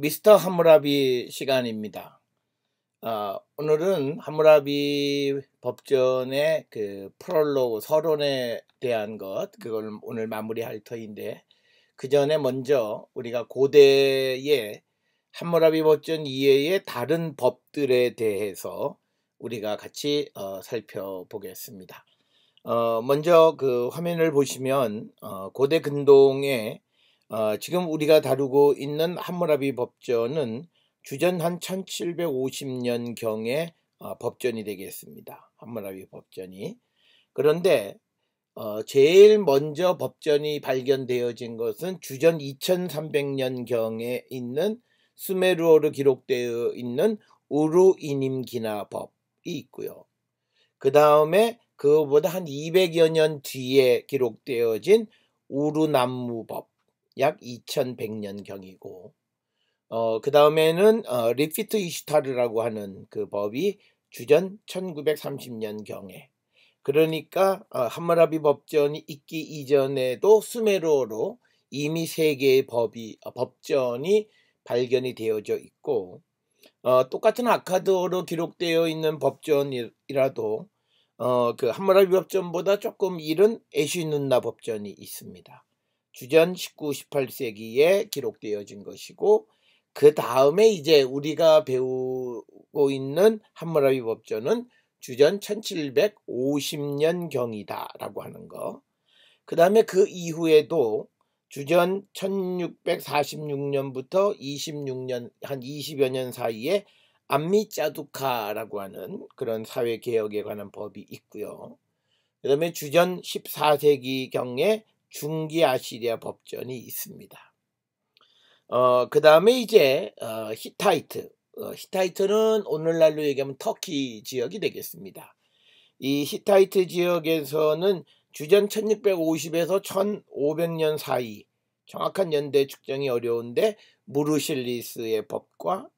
미스터 함무라비 시간입니다. 어, 오늘은 함무라비 법전의 그 프롤로그 서론에 대한 것 그걸 오늘 마무리할 터인데 그 전에 먼저 우리가 고대의 함무라비 법전 이외의 다른 법들에 대해서 우리가 같이 어, 살펴보겠습니다. 어, 먼저 그 화면을 보시면 어, 고대 근동의 어, 지금 우리가 다루고 있는 함무라비 법전은 주전 한 1750년경에 어, 법전이 되겠습니다. 함무라비 법전이. 그런데 어, 제일 먼저 법전이 발견되어진 것은 주전 2300년경에 있는 수메르어로 기록되어 있는 우루이님 기나법이 있고요. 그 다음에 그보다 한 200여 년 뒤에 기록되어진 우루남무법 약 2100년경이고 어, 그 다음에는 어, 리피트 이슈타르라고 하는 그 법이 주전 1930년경에 그러니까 어, 함무라비 법전이 있기 이전에도 수메로로 이미 세 개의 법이 어, 법전이 발견이 되어져 있고 어, 똑같은 아카드어로 기록되어 있는 법전이라도 어, 그 함무라비 법전보다 조금 이른 에쉬눈나 법전이 있습니다. 주전 19, 18세기에 기록되어진 것이고 그 다음에 이제 우리가 배우고 있는 함무라비 법전은 주전 1750년 경이다라고 하는 거. 그 다음에 그 이후에도 주전 1646년부터 26년 한 20여 년 사이에 안미 짜두카라고 하는 그런 사회 개혁에 관한 법이 있고요. 그다음에 주전 14세기 경에 중기 아시리아 법전이 있습니다. 어, 그 다음에 이제 어, 히타이트. 어, 히타이트는 오늘날로 얘기하면 터키 지역이 되겠습니다. 이 히타이트 지역에서는 주전 1650에서 1500년 사이 정확한 연대 측정이 어려운데 무르실리스의 법과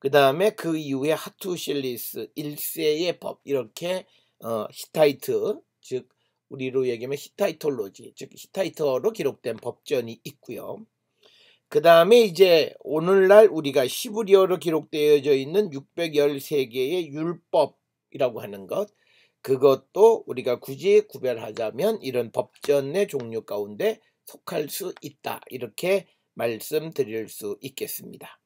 그 다음에 그 이후에 하투실리스 1세의 법 이렇게 어, 히타이트 즉 우리로 얘기하면 히타이톨로지, 즉 히타이터로 기록된 법전이 있고요. 그 다음에 이제 오늘날 우리가 시브리어로 기록되어져 있는 613개의 율법이라고 하는 것 그것도 우리가 굳이 구별하자면 이런 법전의 종류 가운데 속할 수 있다 이렇게 말씀드릴 수 있겠습니다.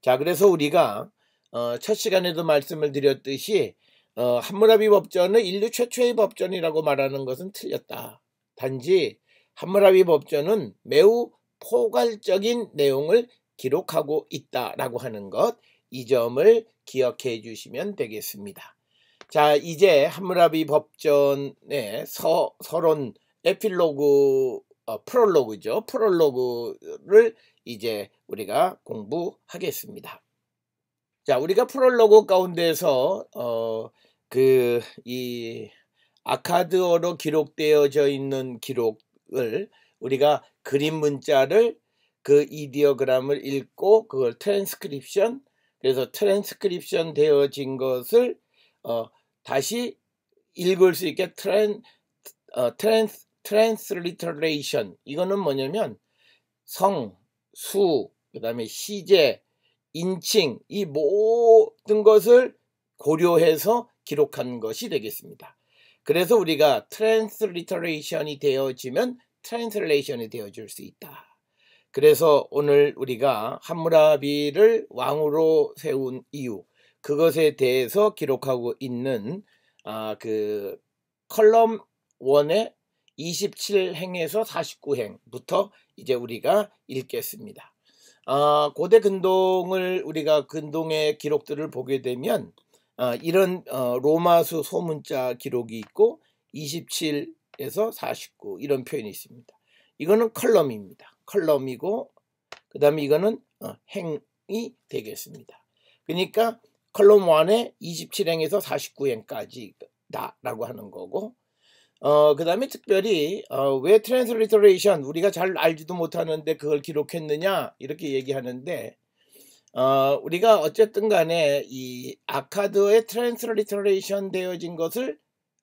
자 그래서 우리가 어, 첫 시간에도 말씀을 드렸듯이 어, 함무라비 법전을 인류 최초의 법전이라고 말하는 것은 틀렸다. 단지 함무라비 법전은 매우 포괄적인 내용을 기록하고 있다라고 하는 것, 이 점을 기억해 주시면 되겠습니다. 자, 이제 함무라비 법전의 서, 서론 에필로그, 어, 프롤로그죠. 프롤로그를 이제 우리가 공부하겠습니다. 자, 우리가 프롤로그 가운데서 어, 그 이 아카드어로 기록되어져 있는 기록을 우리가 그림 문자를 그 이디어그램을 읽고 그걸 트랜스크립션 그래서 트랜스크립션 되어진 것을 어, 다시 읽을 수 있게 트랜 어, 트랜스 트랜스리터레이션 이거는 뭐냐면 성, 수, 그 다음에 시제, 인칭 이 모든 것을 고려해서 기록한 것이 되겠습니다. 그래서 우리가 트랜스리터레이션이 되어지면 트랜스레이션이 되어줄 수 있다. 그래서 오늘 우리가 함무라비를 왕으로 세운 이유 그것에 대해서 기록하고 있는 아, 그 컬럼 1의 27행에서 49행부터 이제 우리가 읽겠습니다. 어, 고대 근동을 우리가 근동의 기록들을 보게 되면 어, 이런 어, 로마수 소문자 기록이 있고 27에서 49 이런 표현이 있습니다. 이거는 컬럼입니다. 컬럼이고 그 다음에 이거는 어, 행이 되겠습니다. 그러니까 컬럼 1에 27행에서 49행까지다라고 하는 거고 어, 그 다음에 특별히 어, 왜 트랜스리터레이션 우리가 잘 알지도 못하는데 그걸 기록했느냐 이렇게 얘기하는데 어, 우리가 어쨌든 간에 이 아카드의 트랜스리터레이션 되어진 것을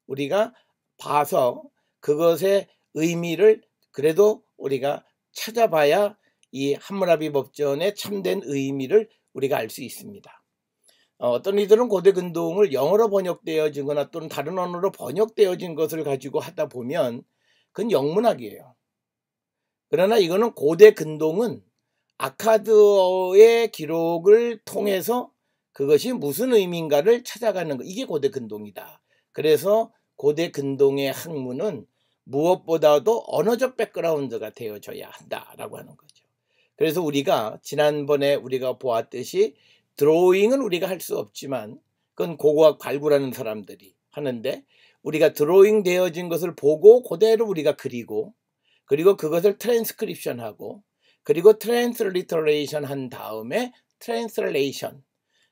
우리가 봐서 그것의 의미를 그래도 우리가 찾아봐야 이 함무라비 법전의 참된 의미를 우리가 알 수 있습니다. 어, 어떤 이들은 고대 근동을 영어로 번역되어진거나 또는 다른 언어로 번역되어진 것을 가지고 하다 보면 그건 영문학이에요. 그러나 이거는 고대 근동은 아카드어의 기록을 통해서 그것이 무슨 의미인가를 찾아가는 거 이게 고대 근동이다. 그래서 고대 근동의 학문은 무엇보다도 언어적 백그라운드가 되어져야 한다라고 하는 거죠. 그래서 우리가 지난번에 우리가 보았듯이 드로잉은 우리가 할 수 없지만 그건 고고학 발굴하는 사람들이 하는데 우리가 드로잉 되어진 것을 보고 그대로 우리가 그리고 그리고 그것을 트랜스크립션하고 그리고 트랜스리터레이션 한 다음에 트랜스레이션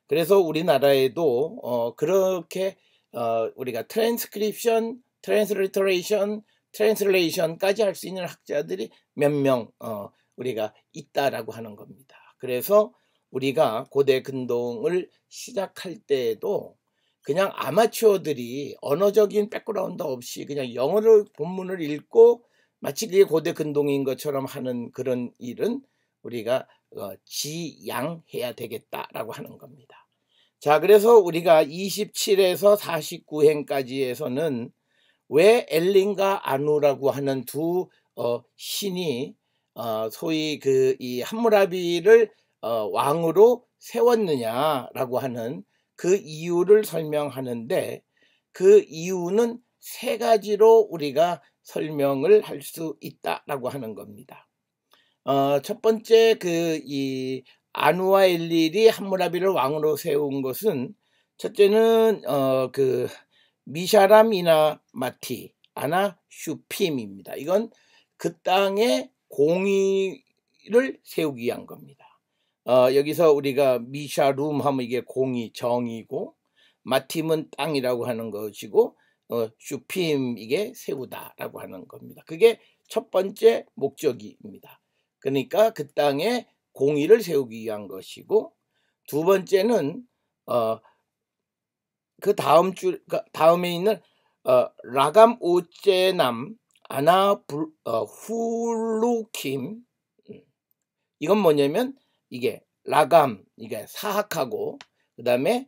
그래서 우리나라에도 어 그렇게 어 우리가 트랜스크립션, 트랜스리터레이션, 트랜스레이션까지 할 수 있는 학자들이 몇 명 어 우리가 있다라고 하는 겁니다. 그래서 우리가 고대 근동을 시작할 때에도 그냥 아마추어들이 언어적인 백그라운드 없이 그냥 영어를 본문을 읽고 마치 그게 고대 근동인 것처럼 하는 그런 일은 우리가 어, 지양해야 되겠다라고 하는 겁니다. 자, 그래서 우리가 27에서 49행까지에서는 왜 엘린과 아누라고 하는 두 어, 신이 어, 소위 그 이 함무라비를 어, 왕으로 세웠느냐라고 하는 그 이유를 설명하는데 그 이유는 세 가지로 우리가 설명을 할 수 있다라고 하는 겁니다. 어, 첫 번째 그 이 아누와 엘릴이 함무라비를 왕으로 세운 것은 첫째는 어, 그 미샤람이나 마티 아나 슈핌입니다. 이건 그 땅에 공의를 세우기 위한 겁니다. 어, 여기서 우리가 미샤룸 하면 이게 공이 정이고 마팀은 땅이라고 하는 것이고 어, 슈핌 이게 세우다라고 하는 겁니다. 그게 첫 번째 목적입니다. 그러니까 그 땅에 공의를 세우기 위한 것이고 두 번째는 어, 그 다음 줄 그러니까 다음에 있는 어, 라감 오제남 아나 불, 어, 훌루킴 음. 이건 뭐냐면 이게 라감 이게 사학하고 그 다음에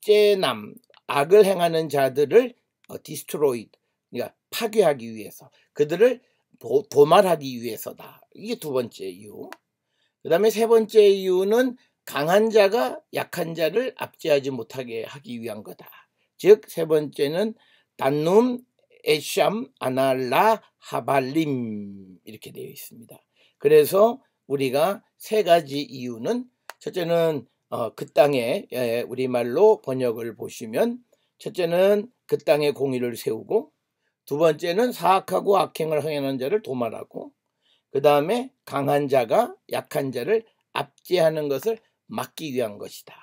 째남 악을 행하는 자들을 어, 디스트로이드 그러니까 파괴하기 위해서 그들을 도, 말하기 위해서다. 이게 두 번째 이유. 그 다음에 세 번째 이유는 강한 자가 약한 자를 압제하지 못하게 하기 위한 거다. 즉 세 번째는 단눔 에샴 아날라 하발림 이렇게 되어 있습니다. 그래서 우리가 세 가지 이유는 첫째는 어, 그 땅에 예, 우리말로 번역을 보시면 첫째는 그 땅에 공의를 세우고 두 번째는 사악하고 악행을 행하는 자를 도말하고 그 다음에 강한 자가 약한 자를 압제하는 것을 막기 위한 것이다.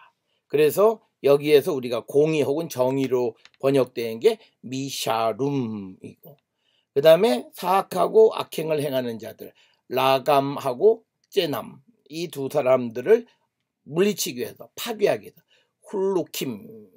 그래서 여기에서 우리가 공의 혹은 정의로 번역된 게 미샤룸이고 그 다음에 사악하고 악행을 행하는 자들 라감하고 둘째남 이 두 사람들을 물리치기 위해서 파괴하기 위해서 훌루킴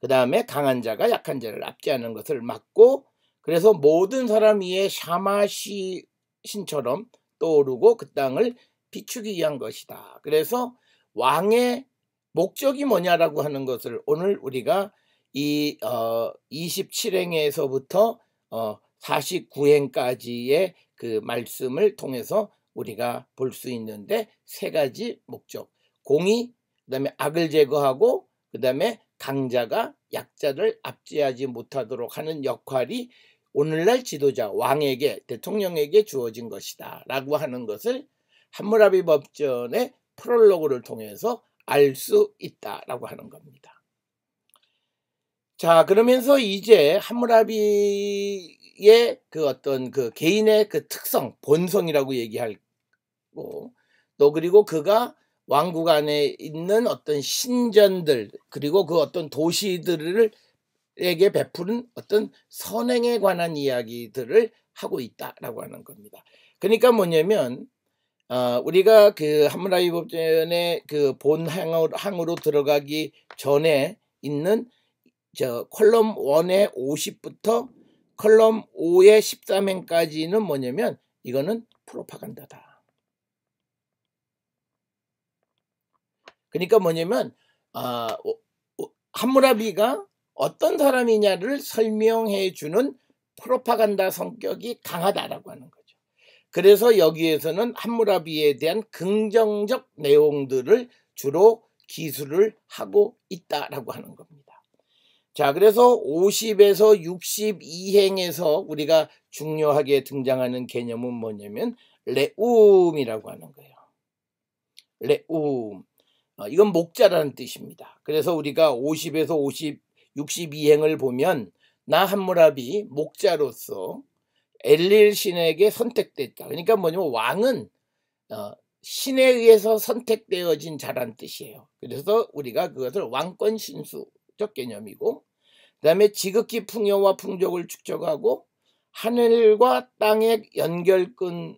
그 다음에 강한 자가 약한 자를 압제하는 것을 막고 그래서 모든 사람 위에 샤마시 신처럼 떠오르고 그 땅을 비추기 위한 것이다. 그래서 왕의 목적이 뭐냐라고 하는 것을 오늘 우리가 이 어, 27행에서부터 어, 49행까지의 그 말씀을 통해서 우리가 볼 수 있는데 세 가지 목적. 공이그 다음에 악을 제거하고 그 다음에 강자가 약자를 압제하지 못하도록 하는 역할이 오늘날 지도자 왕에게 대통령에게 주어진 것이다 라고 하는 것을 함무라비 법전의 프롤로그를 통해서 알 수 있다 라고 하는 겁니다. 자 그러면서 이제 함무라비의 그 어떤 그 개인의 그 특성 본성이라고 얘기할 있고 또 그리고 그가 왕국 안에 있는 어떤 신전들 그리고 그 어떤 도시들을 에게 베푸는 어떤 선행에 관한 이야기들을 하고 있다라고 하는 겁니다. 그러니까 뭐냐면 어, 우리가 그 함라이 법전의 그 본항으로 들어가기 전에 있는 저 컬럼 1의 50부터 컬럼 5의 13행까지는 뭐냐면 이거는 프로파간다다. 그러니까 뭐냐면 아, 함무라비가 어떤 사람이냐를 설명해 주는 프로파간다 성격이 강하다라고 하는 거죠. 그래서 여기에서는 함무라비에 대한 긍정적 내용들을 주로 기술을 하고 있다라고 하는 겁니다. 자, 그래서 50에서 62행에서 우리가 중요하게 등장하는 개념은 뭐냐면 레움이라고 하는 거예요. 레움. 어, 이건 목자라는 뜻입니다. 그래서 우리가 50에서 50, 62행을 보면 나 함무라비 목자로서 엘릴 신에게 선택됐다. 그러니까 뭐냐면 왕은 어, 신에 의해서 선택되어진 자란 뜻이에요. 그래서 우리가 그것을 왕권 신수적 개념이고 그다음에 지극히 풍요와 풍족을 축적하고 하늘과 땅의 연결끈으로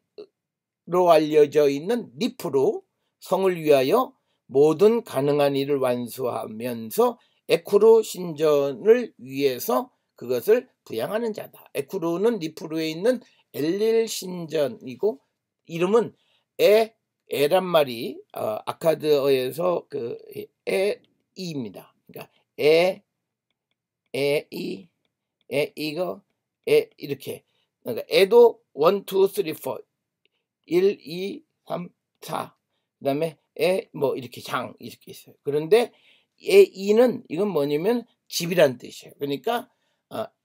알려져 있는 리프로 성을 위하여 모든 가능한 일을 완수하면서 에쿠르 신전을 위해서 그것을 부양하는 자다. 에쿠르는 리프루에 있는 엘릴 신전이고 이름은 에 에란 말이 어, 아카드어에서 그 에이입니다. 그러니까 에 에이 에 이거 에 이렇게 그러니까 에도 1 2 3 4 1 2 3 4그 다음에 에 뭐 이렇게 장 이렇게 있어요. 그런데 에 이는 이건 뭐냐면 집이란 뜻이에요. 그러니까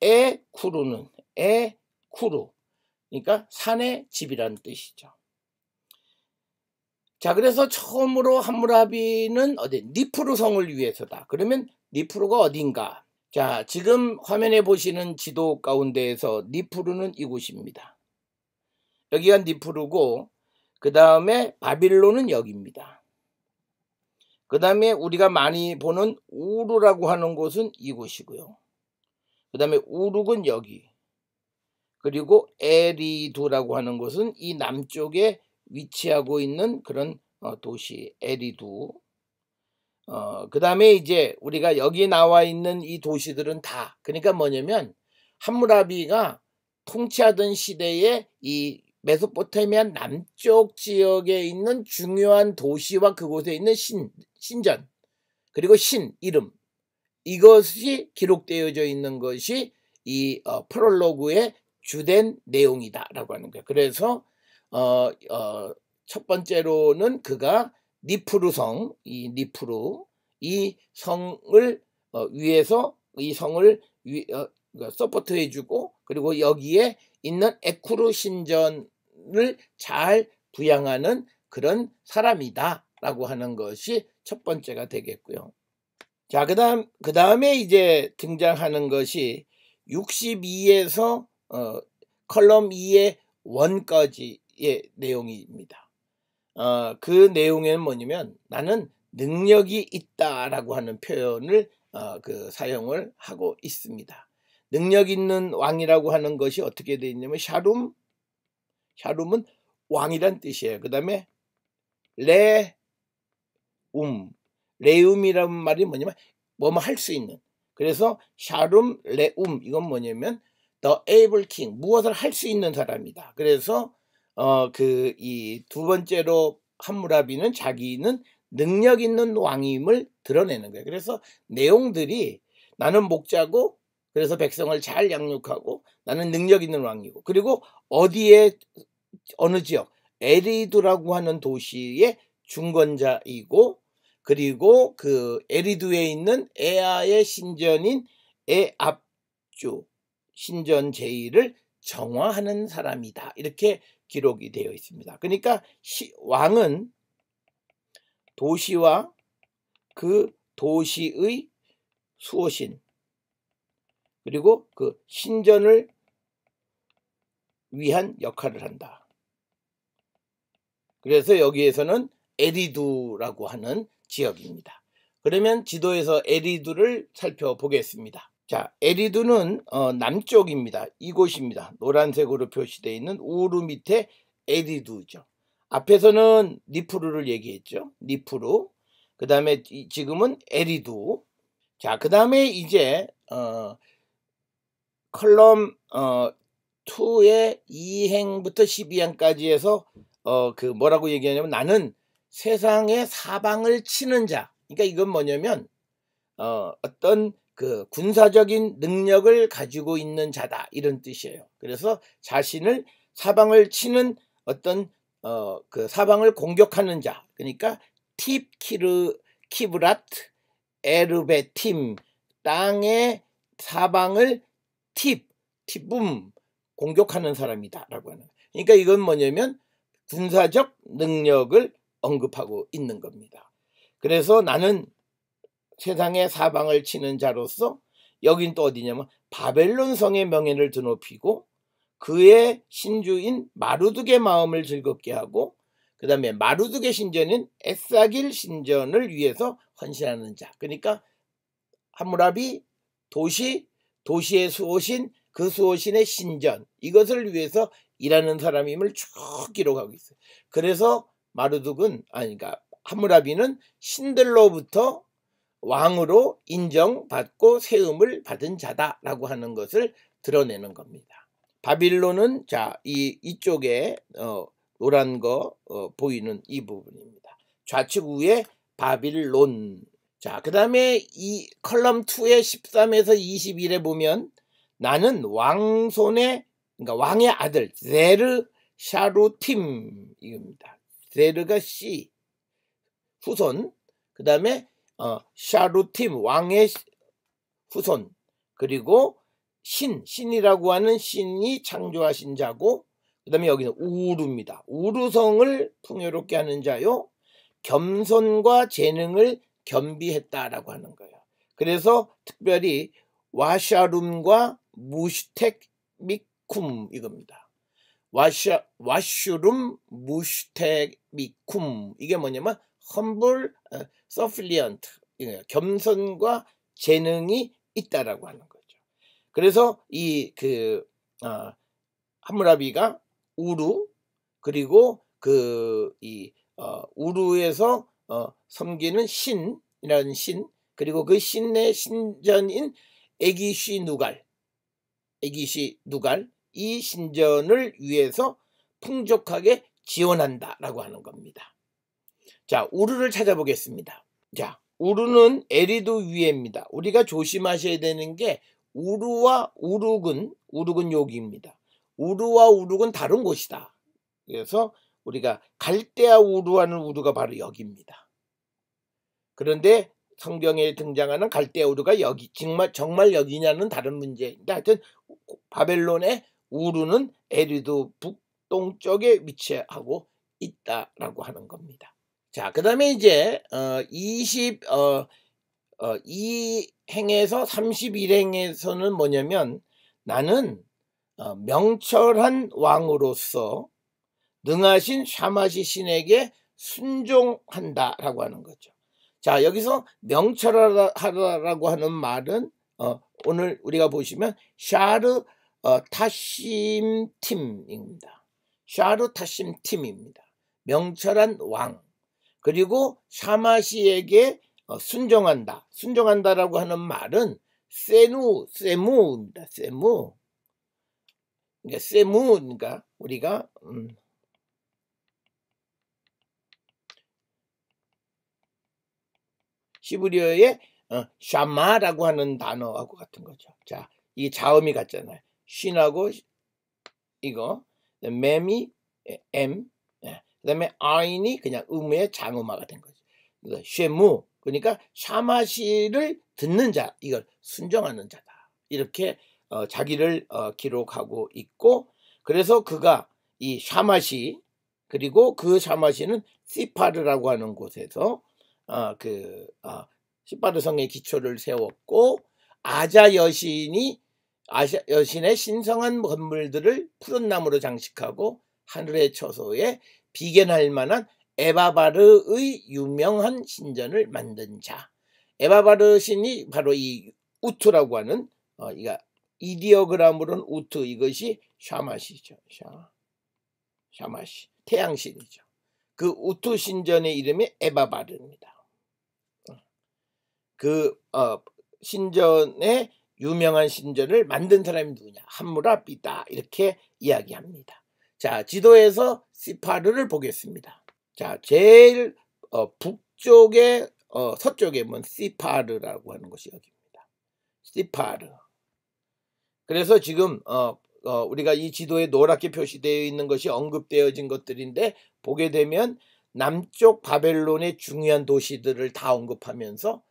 에 쿠루는 에 쿠루 그러니까 산의 집이란 뜻이죠. 자 그래서 처음으로 함무라비는 어디 니프루 성을 위해서다. 그러면 니프루가 어딘가? 자 지금 화면에 보시는 지도 가운데에서 니프루는 이곳입니다. 여기가 니프루고 그 다음에 바빌론은 여기입니다. 그 다음에 우리가 많이 보는 우르라고 하는 곳은 이곳이고요. 그 다음에 우룩은 여기. 그리고 에리두라고 하는 곳은 이 남쪽에 위치하고 있는 그런 어, 도시 에리두. 어, 그 다음에 이제 우리가 여기 나와 있는 이 도시들은 다 그러니까 뭐냐면 함무라비가 통치하던 시대에 이 메소포타미안 남쪽 지역에 있는 중요한 도시와 그곳에 있는 신, 신전 그리고 신 이름 이것이 기록되어져 있는 것이 이 어, 프롤로그의 주된 내용이다라고 하는 거예요. 그래서 어, 어, 첫 번째로는 그가 니프루 성, 이 니프루 이 성을 어, 위해서이 성을 위, 어, 그러니까 서포트해주고 그리고 여기에 있는 에쿠르 신전 자녀를 잘 부양하는 그런 사람이다 라고 하는 것이 첫 번째가 되겠고요. 자, 그 다음, 그 다음에 이제 등장하는 것이 62에서 어, 컬럼 2의 원까지의 내용입니다. 어, 그 내용에는 뭐냐면 나는 능력이 있다라고 하는 표현을 어, 그 사용을 하고 있습니다. 능력 있는 왕이라고 하는 것이 어떻게 되어 있냐면 샤룸 샤룸은 왕이란 뜻이에요. 그 다음에 레움 레움이라는 말이 뭐냐면 뭐뭐 할 수 있는 그래서 샤룸 레움 이건 뭐냐면 더 에이블 킹 무엇을 할 수 있는 사람이다. 그래서 어그이 두 번째로 함무라비는 자기는 능력 있는 왕임을 드러내는 거예요. 그래서 내용들이 나는 목자고 그래서 백성을 잘 양육하고 나는 능력 있는 왕이고 그리고 어디에 어느 지역 에리두라고 하는 도시의 중건자이고 그리고 그 에리두에 있는 에아의 신전인 에압주 신전 제의를 정화하는 사람이다 이렇게 기록이 되어 있습니다. 그러니까 시, 왕은 도시와 그 도시의 수호신 그리고 그 신전을 위한 역할을 한다. 그래서 여기에서는 에리두라고 하는 지역입니다. 그러면 지도에서 에리두를 살펴보겠습니다. 자, 에리두는 어, 남쪽입니다. 이곳입니다. 노란색으로 표시되어 있는 우르 밑에 에리두죠. 앞에서는 니프루를 얘기했죠. 니프루. 그 다음에 지금은 에리두. 자, 그 다음에 이제 어, 컬럼 어 2의 2행부터 12행까지 해서 어 그 뭐라고 얘기하냐면 나는 세상의 사방을 치는 자. 그러니까 이건 뭐냐면 어 어떤 그 군사적인 능력을 가지고 있는 자다 이런 뜻이에요. 그래서 자신을 사방을 치는 어떤 어 그 사방을 공격하는 자. 그러니까 팁키르 키브라트 에르베팀 땅의 사방을 팁, 팁붐, 공격하는 사람이다 라고 하는 그러니까 이건 뭐냐면 군사적 능력을 언급하고 있는 겁니다. 그래서 나는 세상의 사방을 치는 자로서 여긴 또 어디냐면 바벨론 성의 명예를 드높이고 그의 신주인 마루둑의 마음을 즐겁게 하고 그 다음에 마루둑의 신전인 에사길 신전을 위해서 헌신하는 자 그러니까 하무라비 도시 도시의 수호신, 그 수호신의 신전, 이것을 위해서 일하는 사람임을 쭉 기록하고 있어요. 그래서 마르둑은, 아니, 그러니까 하무라비는 신들로부터 왕으로 인정받고 세움을 받은 자다라고 하는 것을 드러내는 겁니다. 바빌론은 자, 이, 이쪽에, 어, 노란 거, 어, 보이는 이 부분입니다. 좌측 위에 바빌론. 자, 그 다음에 이 컬럼 2의 13에서 21에 보면 나는 왕손의, 그러니까 왕의 아들, 제르 샤루팀 입니다 제르가 씨, 후손, 그 다음에 어, 샤루팀 왕의 후손, 그리고 신, 신이라고 하는 신이 창조하신 자고 그 다음에 여기는 우루입니다. 우루성을 풍요롭게 하는 자요. 겸손과 재능을 겸비했다라고 하는 거예요. 그래서 특별히 와샤룸과 무슈텍 미쿰 이겁니다. 와샤, 와슈룸 무슈텍 미쿰 이게 뭐냐면 험블 서플리언트 어, 겸손과 재능이 있다라고 하는 거죠. 그래서 이그 어, 하무라비가 우루 그리고 그이 어, 우루에서 어, 섬기는 신 이라는 신 그리고 그 신의 신전인 에기시 누갈 에기시 누갈 이 신전을 위해서 풍족하게 지원한다라고 하는 겁니다. 자 우르를 찾아보겠습니다. 자 우르는 에리도 위에입니다. 우리가 조심하셔야 되는 게 우르와 우룩은 우룩은 여기입니다. 우르와 우룩은 다른 곳이다. 그래서 우리가 갈대아 우르와는 우르가 바로 여기입니다. 그런데 성경에 등장하는 갈대 우르가 여기 정말 정말 여기냐는 다른 문제인데 하여튼 바벨론의 우르는 에리도 북동쪽에 위치하고 있다라고 하는 겁니다. 자, 그다음에 이제 어 20, 어, 어, 이 행에서 31행에서는 뭐냐면 나는 어, 명철한 왕으로서 능하신 샤마시 신에게 순종한다라고 하는 거죠. 자, 여기서 명철하라라고 하는 말은 어, 오늘 우리가 보시면 샤르 어, 타심 팀입니다. 샤르 타심 팀입니다. 명철한 왕 그리고 샤마시에게 어, 순종한다. 순종한다라고 하는 말은 세누 세무입니다. 세무. 그러 세무 그러니까 우리가 음, 히브리어의 어, 샤마라고 하는 단어하고 같은 거죠. 자, 이 자음이 같잖아요. 신하고 이거 매미 M 그 다음에 아인이 그냥 음의 장음화가 된 거죠. 그러니까 쉐무 그러니까 샤마시를 듣는 자 이걸 순정하는 자다. 이렇게 어, 자기를 어, 기록하고 있고 그래서 그가 이 샤마시 그리고 그 샤마시는 시파르라고 하는 곳에서 어, 그 어, 시바르성의 기초를 세웠고 아자 여신이 아자 여신의 신성한 건물들을 푸른 나무로 장식하고 하늘의 처소에 비견할 만한 에바바르의 유명한 신전을 만든 자. 에바바르 신이 바로 이 우트라고 하는 어, 이가 이디어그램으로는 우트 이것이 샤마시죠. 샤, 샤마시 태양신이죠. 그 우트 신전의 이름이 에바바르입니다. 그 어, 신전에 유명한 신전을 만든 사람이 누구냐 함무라 비다 이렇게 이야기합니다. 자 지도에서 시파르를 보겠습니다. 자 제일 어, 북쪽에 어, 서쪽에 보면 시파르라고 하는 곳이 여기입니다. 시파르. 그래서 지금 어, 어, 우리가 이 지도에 노랗게 표시되어 있는 것이 언급되어진 것들인데 보게 되면 남쪽 바벨론의 중요한 도시들을 다 언급하면서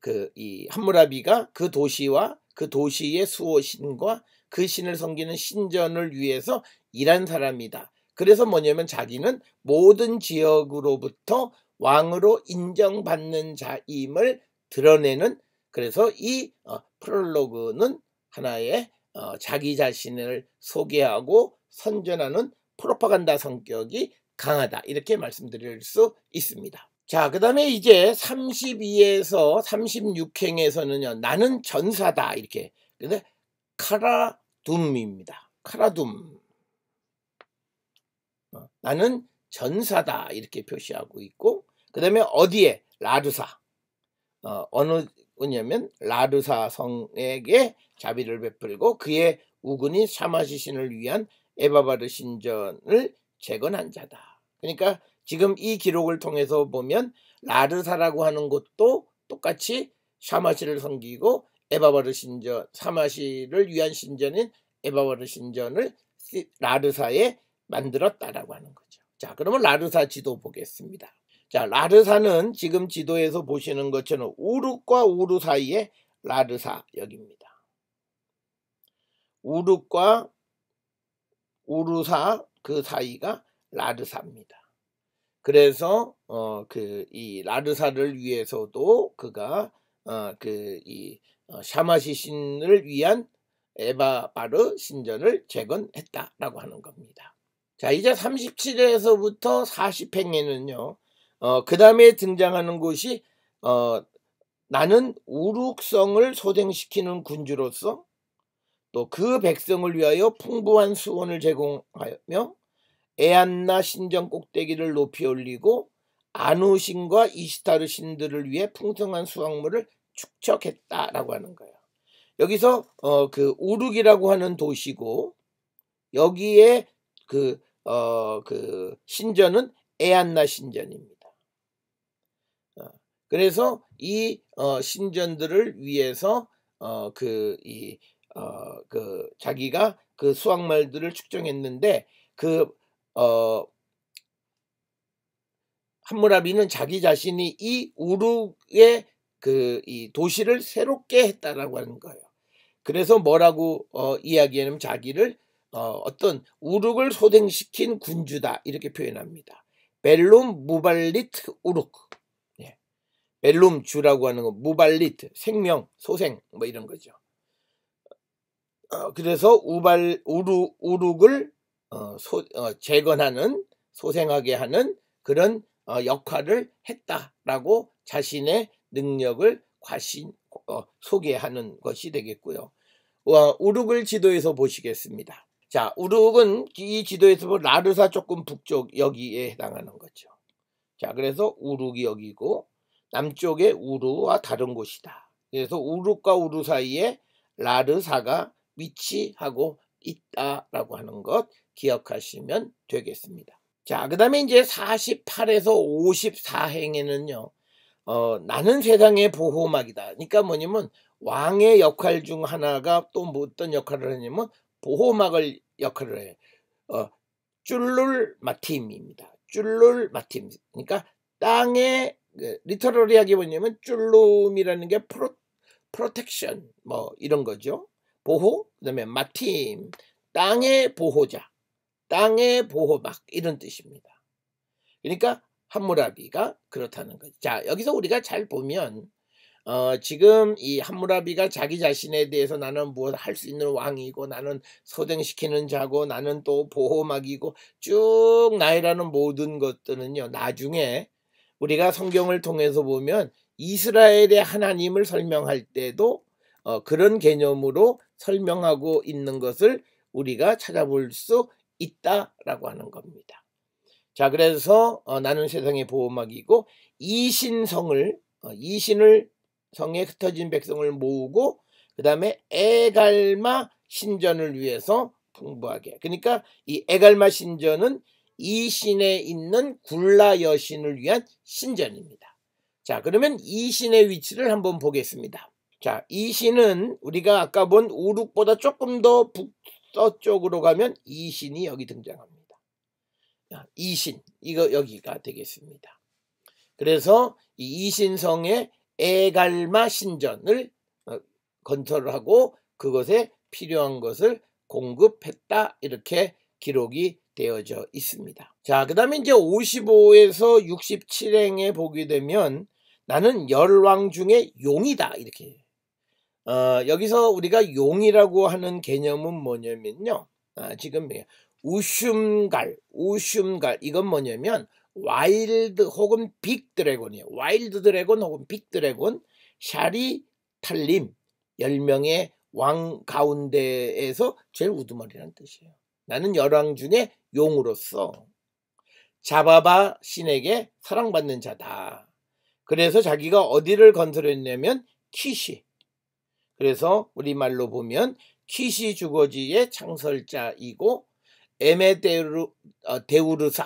그이 함무라비가 그 도시와 그 도시의 수호신과 그 신을 섬기는 신전을 위해서 일한 사람이다. 그래서 뭐냐면 자기는 모든 지역으로부터 왕으로 인정받는 자임을 드러내는 그래서 이 어, 프롤로그는 하나의 어, 자기 자신을 소개하고 선전하는 프로파간다 성격이 강하다 이렇게 말씀드릴 수 있습니다. 자, 그 다음에 이제 32에서 36행에서는요, 나는 전사다. 이렇게. 근데 카라둠입니다. 카라둠. 어, 나는 전사다. 이렇게 표시하고 있고, 그 다음에 어디에? 라두사. 어, 어느, 뭐냐면, 라두사 성에게 자비를 베풀고 그의 우군이 사마시 신을 위한 에바바르 신전을 재건한 자다. 그러니까 지금 이 기록을 통해서 보면 라르사라고 하는 곳도 똑같이 샤마시를 섬기고 에바바르 신전, 샤마시를 위한 신전인 에바바르 신전을 라르사에 만들었다라고 하는 거죠. 자, 그러면 라르사 지도 보겠습니다. 자, 라르사는 지금 지도에서 보시는 것처럼 우룩과 우루 사이에 라르사 역입니다. 우룩과 우루사 그 사이가 라르사입니다. 그래서 어 그 이 라르사를 위해서도 그가 어 그이 어, 샤마시 신을 위한 에바바르 신전을 재건했다라고 하는 겁니다. 자 이제 3 7에서부터 40행에는요. 어, 그 다음에 등장하는 곳이 어, 나는 우룩성을 소생시키는 군주로서 또 그 백성을 위하여 풍부한 수원을 제공하며 에안나 신전 꼭대기를 높이 올리고 아누신과 이시타르 신들을 위해 풍성한 수확물을 축적했다라고 하는 거예요. 여기서 어, 그 우룩이라고 하는 도시고 여기에 그, 어, 그 신전은 에안나 신전입니다. 어, 그래서 이 어, 신전들을 위해서 어, 그이 어, 그 자기가 그 수확말들을 축정했는데 그 어, 함무라비는 자기 자신이 이 우룩의 그 이 도시를 새롭게 했다라고 하는 거예요. 그래서 뭐라고 어, 이야기하면 냐 자기를 어, 어떤 우룩을 소생시킨 군주다 이렇게 표현합니다. 벨룸 무발리트 우룩. 예. 벨룸 주라고 하는 거 무발리트 생명 소생 뭐 이런 거죠. 어, 그래서 우발 우루 우룩을 어, 소, 어, 재건하는 소생하게 하는 그런 어, 역할을 했다라고 자신의 능력을 과신 어, 소개하는 것이 되겠고요. 어, 우룩을 지도에서 보시겠습니다. 자, 우룩은 이 지도에서 보 라르사 조금 북쪽 여기에 해당하는 거죠. 자, 그래서 우룩이 여기고 남쪽에 우루와 다른 곳이다. 그래서 우룩과 우루 사이에 라르사가 위치하고 있다라고 하는 것 기억하시면 되겠습니다. 자, 그 다음에 이제 48에서 54행에는요, 어, 나는 세상의 보호막이다. 그러니까 뭐냐면 왕의 역할 중 하나가 또 어떤 역할을 하냐면 보호막을 역할을 해요. 어, 줄룰 마팀입니다. 줄룰 마팀. 그러니까 땅의 리터럴리하게 그 뭐냐면 줄 줄룸이라는 게 프로, 프로텍션 뭐 이런 거죠. 보호, 그 다음에 마팀, 땅의 보호자, 땅의 보호막 이런 뜻입니다. 그러니까 함무라비가 그렇다는 거죠. 자 여기서 우리가 잘 보면 어, 지금 이 함무라비가 자기 자신에 대해서 나는 무엇 할 수 있는 왕이고 나는 소등시키는 자고 나는 또 보호막이고 쭉 나이라는 모든 것들은요 나중에 우리가 성경을 통해서 보면 이스라엘의 하나님을 설명할 때도 어, 그런 개념으로 설명하고 있는 것을 우리가 찾아볼 수 있다라고 하는 겁니다. 자, 그래서 어, 나는 세상의 보호막이고 이신성을 어, 이신을 성에 흩어진 백성을 모으고 그 다음에 에갈마 신전을 위해서 풍부하게. 그러니까 이 에갈마 신전은 이 신에 있는 굴라 여신을 위한 신전입니다. 자, 그러면 이 신의 위치를 한번 보겠습니다. 자, 이 신은 우리가 아까 본 우룩보다 조금 더 북서쪽으로 가면 이 신이 여기 등장합니다. 이 신, 이거 여기가 되겠습니다. 그래서 이 이신성의 에갈마 신전을 어, 건설하고 그것에 필요한 것을 공급했다 이렇게 기록이 되어져 있습니다. 자, 그 다음에 이제 55에서 67행에 보게 되면 나는 열왕 중에 용이다 이렇게 어, 여기서 우리가 용이라고 하는 개념은 뭐냐면요. 아, 지금 예, 우슘갈, 우슘갈 이건 뭐냐면 와일드 혹은 빅 드래곤이에요. 와일드 드래곤 혹은 빅 드래곤 샤리 탈림 10명의 왕 가운데에서 제일 우두머리라는 뜻이에요. 나는 열왕 중에 용으로서 자바바 신에게 사랑받는 자다. 그래서 자기가 어디를 건설했냐면 키시 그래서 우리말로 보면 키시 주거지의 창설자이고 에메데우르삭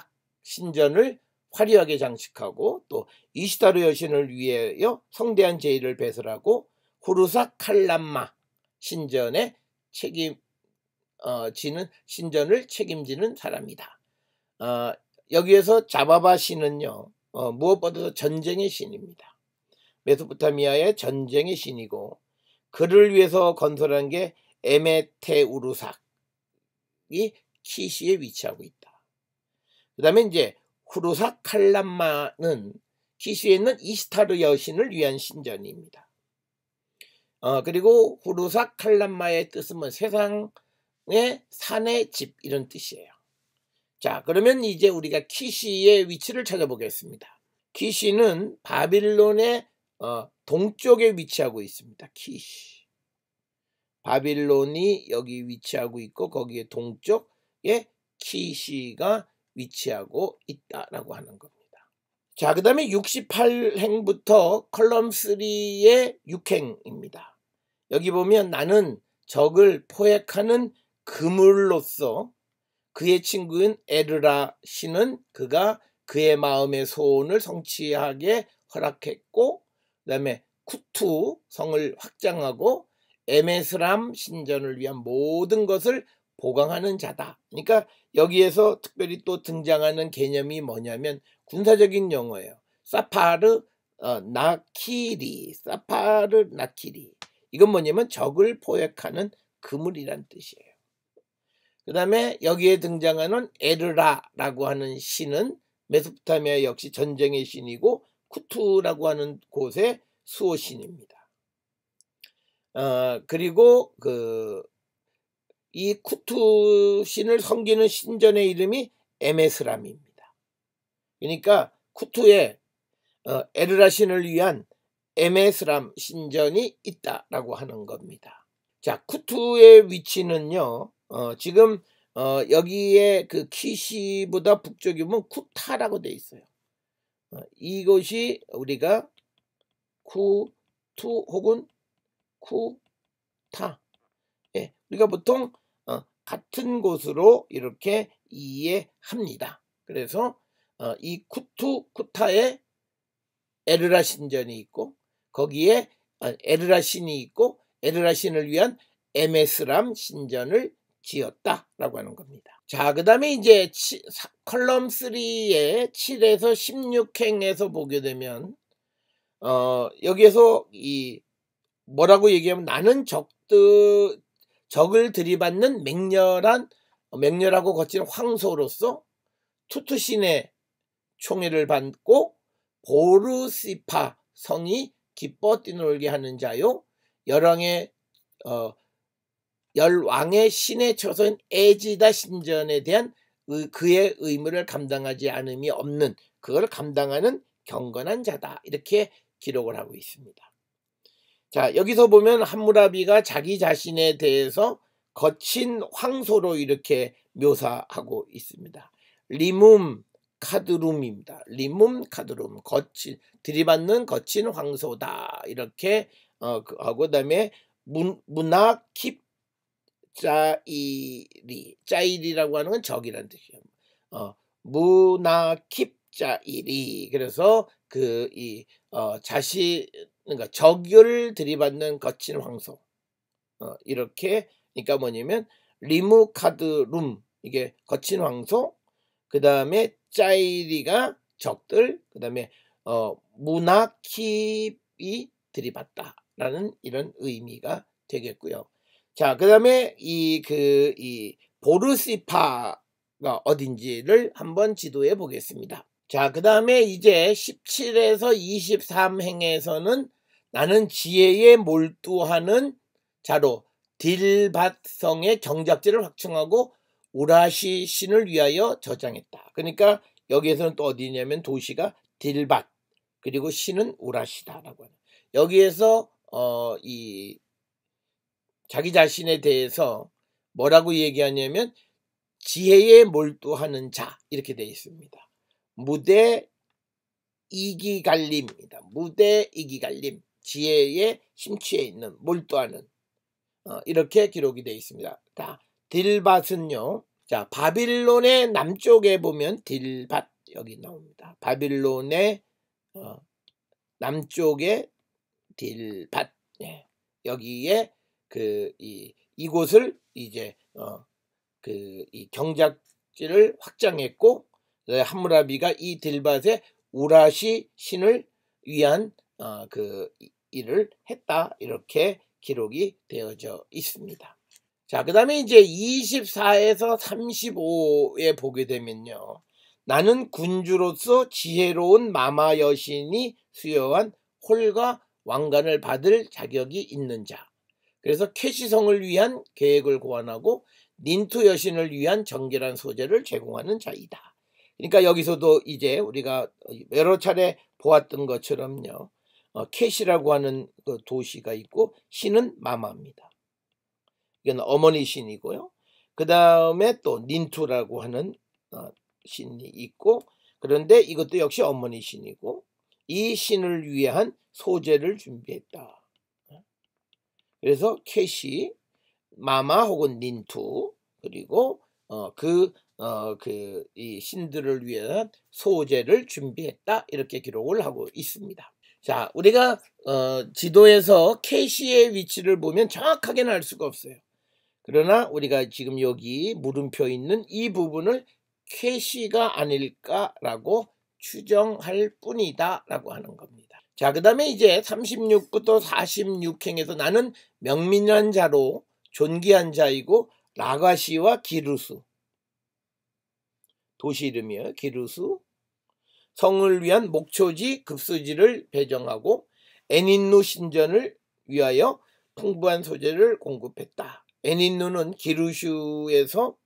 어, 신전을 화려하게 장식하고 또 이시타르 여신을 위하여 성대한 제의를 배설하고 후르삭 칼람마 신전의 책임 어, 지는 신전을 책임지는 사람이다. 어, 여기에서 자바바 신은요 어, 무엇보다도 전쟁의 신입니다. 메소포타미아의 전쟁의 신이고 그를 위해서 건설한 게 에메테우르삭이 키시에 위치하고 있다. 그 다음에 이제 후루삭 칼람마는 키시에 있는 이스타르 여신을 위한 신전입니다. 어, 그리고 후루삭 칼람마의 뜻은 뭐 세상의 산의 집 이런 뜻이에요. 자 그러면 이제 우리가 키시의 위치를 찾아보겠습니다. 키시는 바빌론의 어, 동쪽에 위치하고 있습니다. 키시. 바빌론이 여기 위치하고 있고 거기에 동쪽에 키시가 위치하고 있다라고 하는 겁니다. 자, 그 다음에 68행부터 컬럼 3의 6행입니다. 여기 보면 나는 적을 포획하는 그물로서 그의 친구인 에르라 씨는 그가 그의 마음의 소원을 성취하게 허락했고 그다음에 쿠투 성을 확장하고 에메스람 신전을 위한 모든 것을 보강하는 자다. 그러니까 여기에서 특별히 또 등장하는 개념이 뭐냐면 군사적인 용어예요. 사파르 어, 나키리, 사파르 나키리. 이건 뭐냐면 적을 포획하는 그물이란 뜻이에요. 그 다음에 여기에 등장하는 에르라라고 하는 신은 메소포타미아 역시 전쟁의 신이고 쿠투라고 하는 곳의 수호신입니다. 어, 그리고 그 이 쿠투 신을 섬기는 신전의 이름이 에메스람입니다. 그러니까 쿠투에 어, 에르라 신을 위한 에메스람 신전이 있다라고 하는 겁니다. 자, 쿠투의 위치는요. 어, 지금 어, 여기에 그 키시보다 북쪽이면 쿠타라고 돼 있어요. 어, 이것이 우리가 쿠투 혹은 쿠타 예, 우리가 보통 어, 같은 곳으로 이렇게 이해합니다. 그래서 어, 이 쿠투 쿠타에 에르라 신전이 있고 거기에 어, 에르라 신이 있고 에르라 신을 위한 에메스람 신전을 지었다라고 하는 겁니다. 자, 그 다음에 이제 치, 컬럼 3의 7에서 16행에서 보게 되면, 어, 여기에서 이, 뭐라고 얘기하면 나는 적들, 적을 들이받는 맹렬한, 어, 맹렬하고 거친 황소로서 투투신의 총애를 받고 보르시파 성이 기뻐 뛰놀게 하는 자요. 열왕의 어, 열 왕의 신의 처소인 에지다 신전에 대한 그의 의무를 감당하지 않음이 없는 그걸 감당하는 경건한 자다 이렇게 기록을 하고 있습니다. 자 여기서 보면 함무라비가 자기 자신에 대해서 거친 황소로 이렇게 묘사하고 있습니다. 리뭄 카드룸입니다. 리뭄 카드룸 거친 들이받는 거친 황소다 이렇게 어, 그, 하고 그다음에 문 문화 킵 짜이리 짜이리라고 하는 건 적이란 뜻이에요. 어, 무나킵자이리 그래서 그이 어, 자신 그러니까 적유 들이받는 거친 황소 어, 이렇게 그러니까 뭐냐면 리무카드룸 이게 거친 황소 그 다음에 짜이리가 적들 그 다음에 어, 무나킵이 들이받다라는 이런 의미가 되겠고요. 자, 그 다음에 이, 그, 이 보르시파가 어딘지를 한번 지도해 보겠습니다. 자, 그 다음에 이제 17에서 23행에서는 나는 지혜에 몰두하는 자로 딜밭성의 경작지를 확충하고 우라시 신을 위하여 저장했다. 그러니까 여기에서는 또 어디냐면 도시가 딜밭 그리고 신은 우라시다라고 하는. 여기에서 어, 이 자기 자신에 대해서 뭐라고 얘기하냐면 지혜에 몰두하는 자 이렇게 되어 있습니다. 무대 이기갈림입니다. 무대 이기갈림 지혜에 심취해 있는 몰두하는 어, 이렇게 기록이 되어 있습니다. 자, 딜밭은요. 자, 바빌론의 남쪽에 보면 딜밭 여기 나옵니다. 바빌론의 어, 남쪽에 딜밭 예, 여기에 그이 이곳을 이제 어 그 이 경작지를 확장했고 함무라비가 이 딜밭에 우라시 신을 위한 어, 그 일을 했다 이렇게 기록이 되어져 있습니다. 자, 그 다음에 이제 24에서 35에 보게 되면요. 나는 군주로서 지혜로운 마마 여신이 수여한 홀과 왕관을 받을 자격이 있는 자. 그래서 캐시성을 위한 계획을 고안하고 닌투 여신을 위한 정결한 소재를 제공하는 자이다. 그러니까 여기서도 이제 우리가 여러 차례 보았던 것처럼요. 캐시라고 어, 하는 그 도시가 있고 신은 마마입니다. 이건 어머니 신이고요. 그 다음에 또 닌투라고 하는 어, 신이 있고 그런데 이것도 역시 어머니 신이고 이 신을 위한 소재를 준비했다. 그래서 캐시, 마마 혹은 닌투 그리고 어, 그 어, 그 이 신들을 위한 소재를 준비했다 이렇게 기록을 하고 있습니다. 자, 우리가 어, 지도에서 캐시의 위치를 보면 정확하게는 알 수가 없어요. 그러나 우리가 지금 여기 물음표 있는 이 부분을 캐시가 아닐까라고 추정할 뿐이다라고 하는 겁니다. 자, 그 다음에 이제 36부터 46행에서 나는 명민한 자로 존귀한 자이고 라가시와 기루수 도시 이름이요 에 기루수 성을 위한 목초지 급수지를 배정하고 에닌누 신전을 위하여 풍부한 소재를 공급했다. 에닌누는 기루슈에서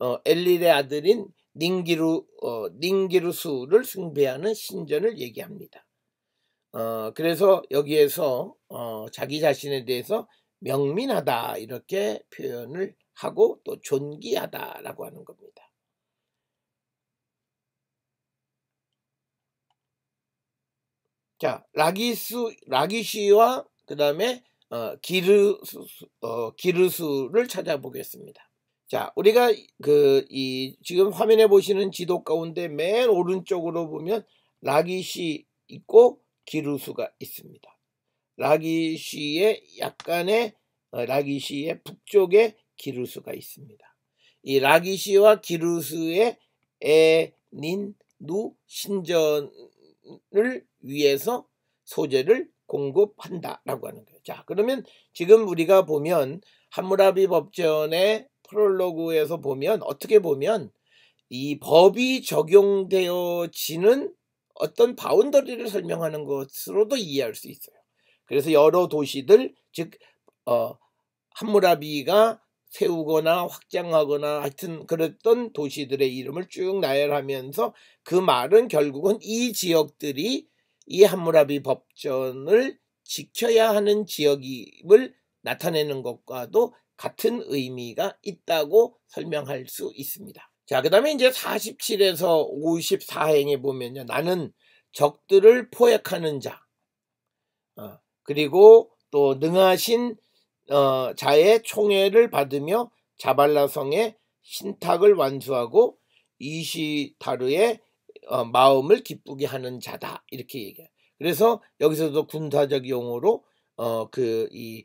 어, 엘릴의 아들인 닝기루 어, 닝기루수를 숭배하는 신전을 얘기합니다. 어, 그래서 여기에서 어, 자기 자신에 대해서 명민하다 이렇게 표현을 하고 또 존귀하다라고 하는 겁니다. 자, 라기스 라기시와 그다음에 어, 기르 어, 기르수를 찾아보겠습니다. 자, 우리가 그 이 지금 화면에 보시는 지도 가운데 맨 오른쪽으로 보면 라기시 있고 기루수가 있습니다. 라기시의 약간의 어, 라기시의 북쪽에 기루수가 있습니다. 이 라기시와 기루수의 에닌누 신전을 위해서 소재를 공급한다라고 하는 거예요. 자, 그러면 지금 우리가 보면 함무라비 법전의 프롤로그에서 보면 어떻게 보면 이 법이 적용되어지는 어떤 바운더리를 설명하는 것으로도 이해할 수 있어요. 그래서 여러 도시들 즉 어, 함무라비가 세우거나 확장하거나 하여튼 그랬던 도시들의 이름을 쭉 나열하면서 그 말은 결국은 이 지역들이 이 함무라비 법전을 지켜야 하는 지역임을 나타내는 것과도 같은 의미가 있다고 설명할 수 있습니다. 자, 그 다음에 이제 47에서 54행에 보면요. 나는 적들을 포획하는 자. 어, 그리고 또 능하신 어, 자의 총애를 받으며 자발라성의 신탁을 완수하고 이시타르의 어, 마음을 기쁘게 하는 자다 이렇게 얘기해요. 그래서 여기서도 군사적 용어로 어, 그이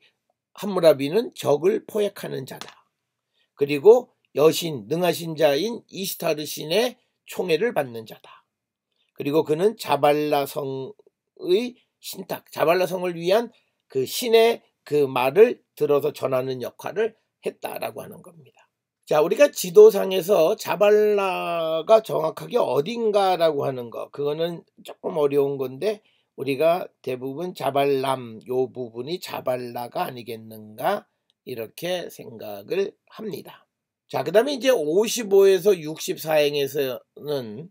함무라비는 적을 포획하는 자다. 그리고 여신 능하신 자인 이스타르 신의 총애를 받는 자다. 그리고 그는 자발라성의 신탁, 자발라성을 위한 그 신의 그 말을 들어서 전하는 역할을 했다라고 하는 겁니다. 자, 우리가 지도상에서 자발라가 정확하게 어딘가라고 하는 거, 그거는 조금 어려운 건데, 우리가 대부분 자발람 요 부분이 자발라가 아니겠는가 이렇게 생각을 합니다. 자, 그 다음에 이제 55에서 64행에서는,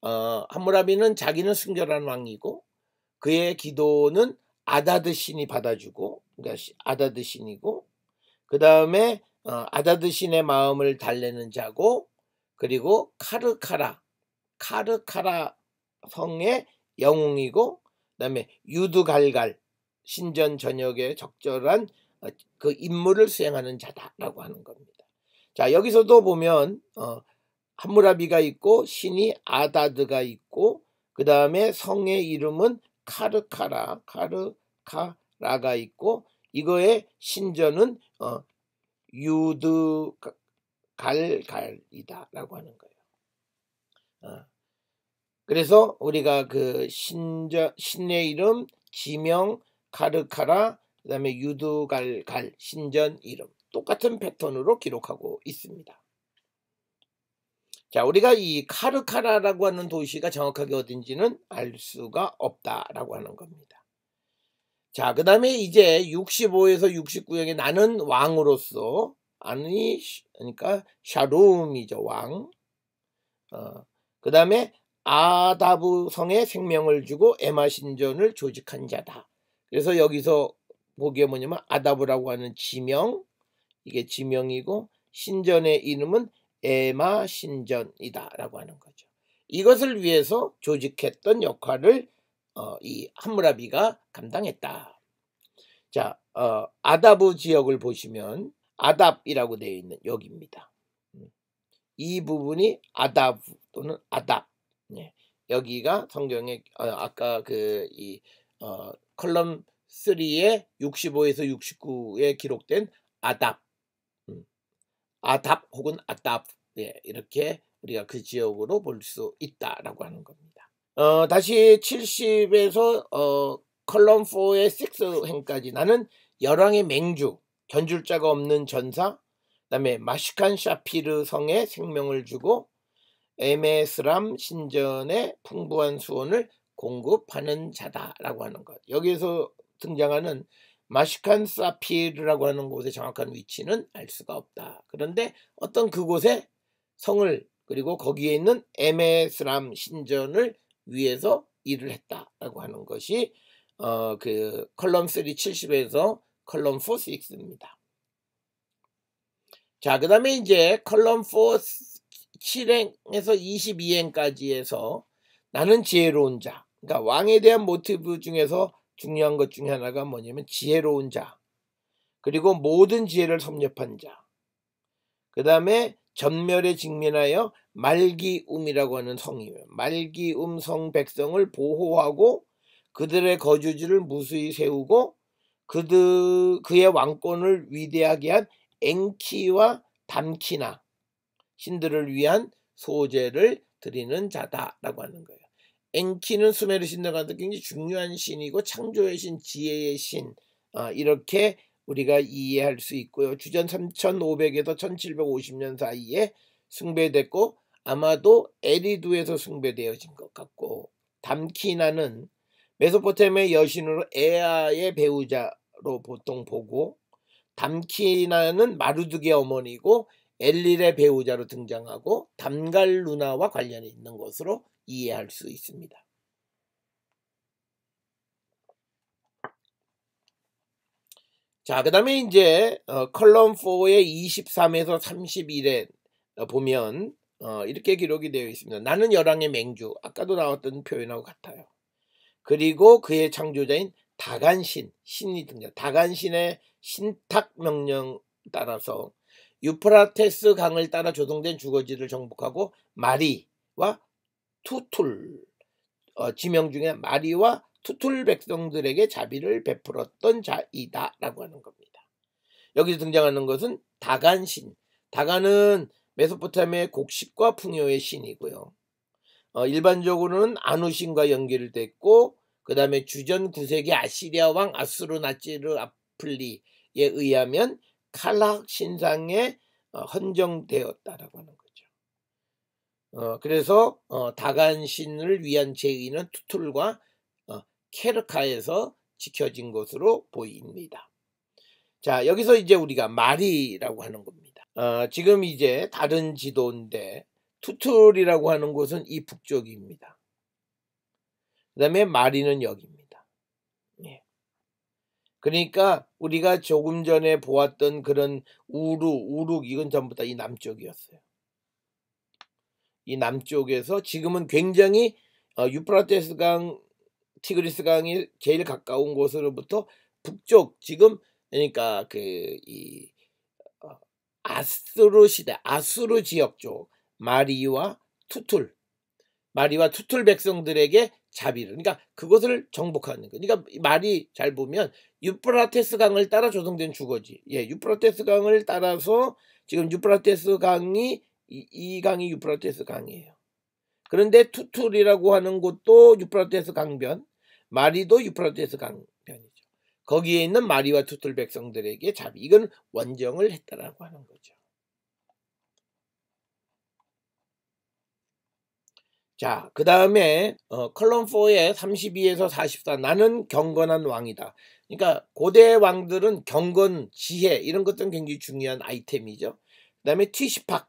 어, 함무라비는 자기는 순결한 왕이고, 그의 기도는 아다드 신이 받아주고, 그러니까 아다드 신이고, 그 다음에 어, 아다드 신의 마음을 달래는 자고, 그리고 카르카라, 카르카라 성의 영웅이고, 그 다음에 유두갈갈, 신전 전역에 적절한 어, 그 임무를 수행하는 자다라고 하는 겁니다. 자 여기서도 보면 어, 함무라비가 있고 신이 아다드가 있고 그 다음에 성의 이름은 카르카라 카르카라가 있고 이거의 신전은 어, 유드갈갈이다라고 하는 거예요. 어. 그래서 우리가 그 신전 신의 이름 지명 카르카라 그다음에 유두갈갈 신전 이름 똑같은 패턴으로 기록하고 있습니다. 자, 우리가 이 카르카라라고 하는 도시가 정확하게 어딘지는 알 수가 없다라고 하는 겁니다. 자, 그 다음에 이제 65에서 69형에 나는 왕으로서, 아니, 그러니까 샤룸이죠, 왕. 어, 그 다음에 아다부 성에 생명을 주고 에마신전을 조직한 자다. 그래서 여기서 보기에 뭐냐면 아다부라고 하는 지명, 이게 지명이고 신전의 이름은 에마 신전이다라고 하는 거죠. 이것을 위해서 조직했던 역할을 어, 이 함무라비가 감당했다. 자, 어, 아다부 지역을 보시면 아답이라고 되어 있는 여기입니다. 음, 이 부분이 아답 또는 아답. 예. 여기가 성경의 어, 아까 그이 어, 컬럼 3의 65에서 69에 기록된 아답 아답 혹은 아답 예, 이렇게 우리가 그 지역으로 볼 수 있다라고 하는 겁니다. 어, 다시 70에서 어, 컬럼 4의 6 행까지 나는 열왕의 맹주, 견줄자가 없는 전사, 그다음에 마시칸 샤피르 성에 생명을 주고 에메스람 신전의 풍부한 수원을 공급하는 자다라고 하는 것. 여기에서 등장하는 마슈칸 사피르라고 에 하는 곳의 정확한 위치는 알 수가 없다. 그런데 어떤 그곳에 성을 그리고 거기에 있는 에메스람 신전을 위해서 일을 했다라고 하는 것이 어, 그 컬럼 3 70에서 컬럼 4 6입니다. 자, 그 다음에 이제 컬럼 4 7행에서 22행까지 해서 나는 지혜로운 자, 그러니까 왕에 대한 모티브 중에서 중요한 것 중에 하나가 뭐냐면 지혜로운 자, 그리고 모든 지혜를 섭렵한 자, 그 다음에 전멸에 직면하여 말기움이라고 하는 성이에요. 말기움 성 백성을 보호하고 그들의 거주지를 무수히 세우고 그들, 그의 왕권을 위대하게 한 앵키와 담키나 신들을 위한 소재를 드리는 자다라고 하는 거예요. 엔키는 수메르 신들 가운 굉장히 중요한 신이고 창조의 신, 지혜의 신 아, 이렇게 우리가 이해할 수 있고요. 주전 3500에서 1750년 사이에 숭배됐고 아마도 에리두에서 숭배되어진 것 같고 담키나는 메소포테미아 여신으로 에아의 배우자로 보통 보고 담키나는 마루두의 어머니고 엘릴의 배우자로 등장하고 담갈 루나와 관련이 있는 것으로 이해할 수 있습니다. 자, 그 다음에 이제 어, 컬럼 4의 23에서 31에 보면 어, 이렇게 기록이 되어 있습니다. 나는 열왕의 맹주, 아까도 나왔던 표현하고 같아요. 그리고 그의 창조자인 다간신, 신이 등장. 다간신의 신탁 명령 따라서 유프라테스 강을 따라 조성된 주거지를 정복하고 마리와 투툴 어, 지명 중에 마리와 투툴 백성들에게 자비를 베풀었던 자이다라고 하는 겁니다. 여기서 등장하는 것은 다간신. 다간은 메소포타미아의 곡식과 풍요의 신이고요. 어, 일반적으로는 아누신과 연결됐고 그 다음에 주전 9세기 아시리아 왕 아스루나치르 아플리에 의하면 칼락 신상에 어, 헌정되었다라고 하는 거예요. 어, 그래서 어, 다간신을 위한 제의는 투툴과 어, 케르카에서 지켜진 것으로 보입니다. 자 여기서 이제 우리가 마리라고 하는 겁니다. 어, 지금 이제 다른 지도인데 투툴이라고 하는 곳은 이 북쪽입니다. 그 다음에 마리는 여기입니다. 예. 그러니까 우리가 조금 전에 보았던 그런 우루, 우룩 이건 전부 다 이 남쪽이었어요. 이 남쪽에서 지금은 굉장히 어, 유프라테스강 티그리스강이 제일 가까운 곳으로부터 북쪽 지금 그러니까 그이 어, 아스르 시대 아스르 지역 쪽 마리와 투툴 마리와 투툴 백성들에게 자비를 그러니까 그것을 정복하는 거. 그러니까 말이 잘 보면 유프라테스 강을 따라 조성된 주거지. 예, 유프라테스 강을 따라서 지금 유프라테스 강이 이, 이 강이 유프라테스 강이에요. 그런데 투툴이라고 하는 곳도 유프라테스 강변, 마리도 유프라테스 강변이죠. 거기에 있는 마리와 투툴 백성들에게 자비, 이건 원정을 했다라고 하는 거죠. 자, 그 다음에 어, 컬럼 4의 32에서 44 나는 경건한 왕이다. 그러니까 고대 왕들은 경건, 지혜 이런 것들은 굉장히 중요한 아이템이죠. 그 다음에 티시팍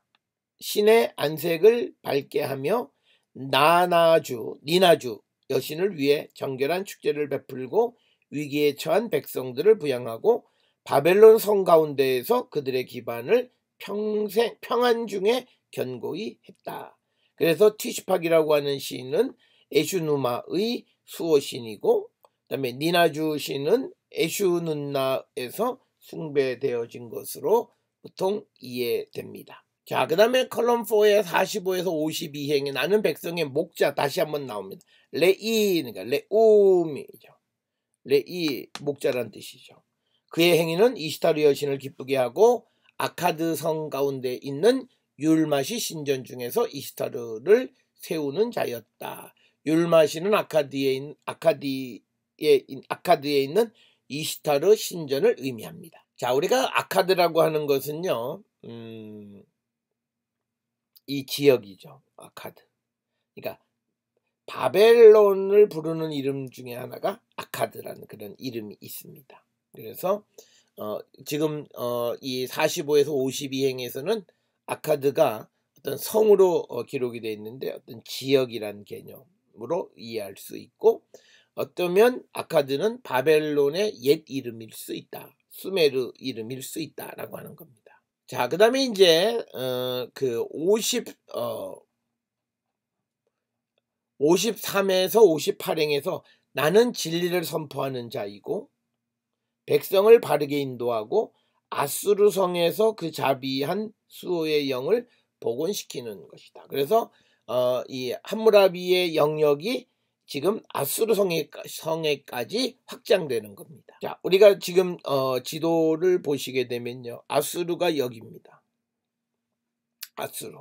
신의 안색을 밝게 하며 나나주, 니나주 여신을 위해 정결한 축제를 베풀고 위기에 처한 백성들을 부양하고 바벨론 성 가운데에서 그들의 기반을 평생 평안 중에 견고히 했다. 그래서 티슈팍이라고 하는 신은 에슈누마의 수호신이고 그다음에 니나주 신은 에슈눈나에서 숭배되어진 것으로 보통 이해됩니다. 자, 그 다음에 컬럼 4의 45에서 52행에 나는 백성의 목자 다시 한번 나옵니다. 레이, 그러니까 레움이죠. 레이, 목자란 뜻이죠. 그의 행위는 이스타르 여신을 기쁘게 하고 아카드 성 가운데 있는 율마시 신전 중에서 이스타르를 세우는 자였다. 율마시는 아카디에 아카디에, 아카드에 있는 이스타르 신전을 의미합니다. 자, 우리가 아카드라고 하는 것은요, 음, 이 지역이죠. 아, 아카드. 그러니까 바벨론을 부르는 이름 중에 하나가 아카드라는 그런 이름이 있습니다. 그래서 어, 지금 어, 이 45에서 52행에서는 아카드가 어떤 성으로 어, 기록이 되어 있는데 어떤 지역이란 개념으로 이해할 수 있고 어쩌면 아카드는 바벨론의 옛 이름일 수 있다. 수메르 이름일 수 있다라고 하는 겁니다. 자, 그 다음에 이제, 어, 그 50, 어, 53에서 58행에서 나는 진리를 선포하는 자이고, 백성을 바르게 인도하고, 아수르 성에서 그 자비한 수호의 영을 복원시키는 것이다. 그래서, 어, 이 함무라비의 영역이 지금 아수르 성에, 성에까지 확장되는 겁니다. 자, 우리가 지금 어, 지도를 보시게 되면요. 아수르가 여기입니다. 아수르.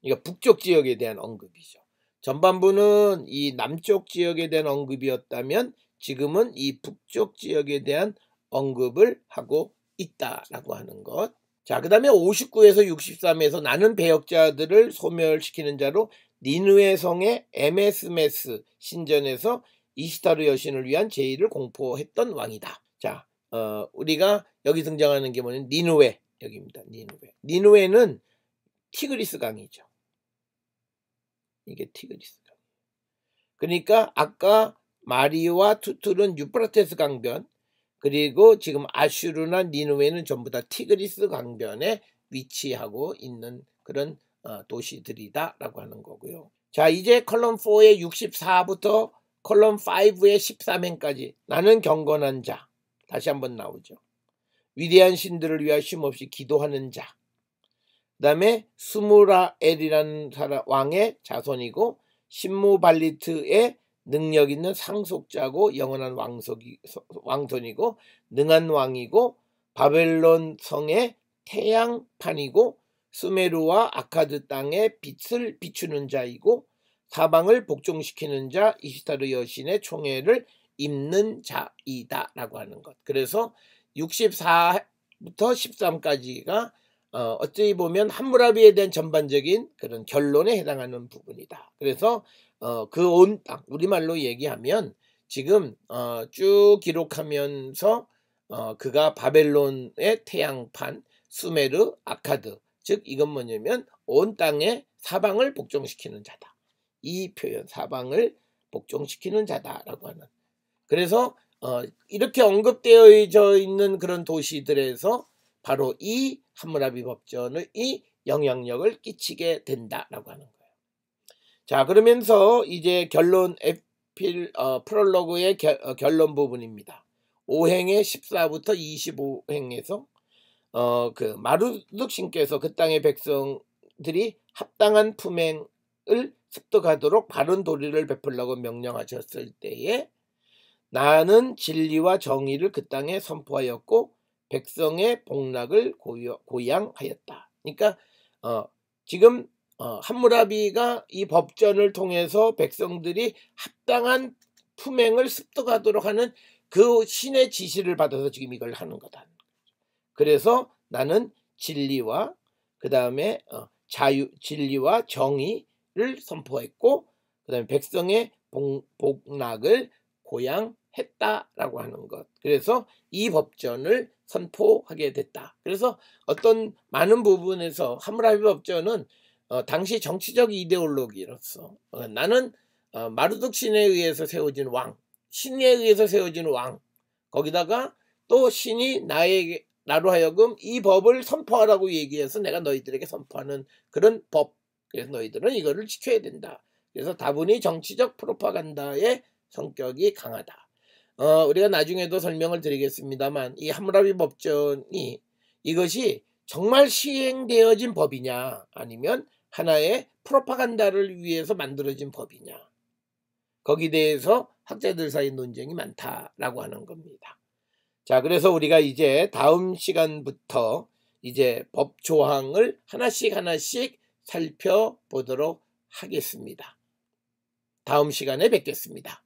그러니까 북쪽 지역에 대한 언급이죠. 전반부는 이 남쪽 지역에 대한 언급이었다면 지금은 이 북쪽 지역에 대한 언급을 하고 있다라고 하는 것. 자, 그 다음에 59에서 63에서 나는 배역자들을 소멸시키는 자로 니누에 성의 에메스메스 신전에서 이시타르 여신을 위한 제의를 공포했던 왕이다. 자, 어, 우리가 여기 등장하는 게 뭐냐면 니누에 여기입니다. 니누에. 니누에는 티그리스 강이죠. 이게 티그리스 강. 그러니까 아까 마리와 투툴은 유프라테스 강변 그리고 지금 아슈르나 니누에는 전부 다 티그리스 강변에 위치하고 있는 그런 어, 도시들이다라고 하는 거고요. 자, 이제 컬럼 4의 64부터 컬럼 5의 13행까지 나는 경건한 자. 다시 한번 나오죠. 위대한 신들을 위하여 쉼없이 기도하는 자. 그 다음에 스무라엘이라는 사람, 왕의 자손이고 신무발리트의 능력 있는 상속자고 영원한 왕속이, 왕손이고 능한 왕이고 바벨론 성의 태양판이고 스메르와 아카드 땅에 빛을 비추는 자이고 사방을 복종시키는 자 이시타르 여신의 총애를 입는 자이다 라고 하는 것 그래서 64부터 13까지가 어, 어찌 보면 함무라비에 대한 전반적인 그런 결론에 해당하는 부분이다 그래서 어, 그온 땅 우리말로 얘기하면 지금 어, 쭉 기록하면서 어, 그가 바벨론의 태양판 수메르 아카드 즉 이건 뭐냐면 온 땅에 사방을 복종시키는 자다. 이 표현 사방을 복종시키는 자다라고 하는. 그래서 어, 이렇게 언급되어 있는 그런 도시들에서 바로 이 함무라비 법전의 영향력을 끼치게 된다라고 하는 거예요. 자 그러면서 이제 결론 에필 어, 프롤로그의 겨, 어, 결론 부분입니다. 5행의 14부터 25행에서 어, 그 마루둑 신께서 그 땅의 백성들이 합당한 품행을 습득하도록 바른 도리를 베풀라고 명령하셨을 때에 나는 진리와 정의를 그 땅에 선포하였고 백성의 복락을 고양하였다. 그러니까 어, 지금 어, 함무라비가 이 법전을 통해서 백성들이 합당한 품행을 습득하도록 하는 그 신의 지시를 받아서 지금 이걸 하는 거다. 그래서 나는 진리와 그 다음에 어, 자유 진리와 정의를 선포했고 그 다음에 백성의 복, 락을 고양했다라고 하는 것. 그래서 이 법전을 선포하게 됐다. 그래서 어떤 많은 부분에서 하무라비 법전은 어, 당시 정치적 이데올로기로서 어, 나는 어, 마르둑 신에 의해서 세워진 왕, 신에 의해서 세워진 왕, 거기다가 또 신이 나에게 나로 하여금 이 법을 선포하라고 얘기해서 내가 너희들에게 선포하는 그런 법. 그래서 너희들은 이거를 지켜야 된다. 그래서 다분히 정치적 프로파간다의 성격이 강하다. 어, 우리가 나중에도 설명을 드리겠습니다만 이 함무라비 법전이 이것이 정말 시행되어진 법이냐 아니면 하나의 프로파간다를 위해서 만들어진 법이냐 거기 에 대해서 학자들 사이 논쟁이 많다라고 하는 겁니다. 자, 그래서 우리가 이제 다음 시간부터 이제 법 조항을 하나씩 하나씩 살펴보도록 하겠습니다. 다음 시간에 뵙겠습니다.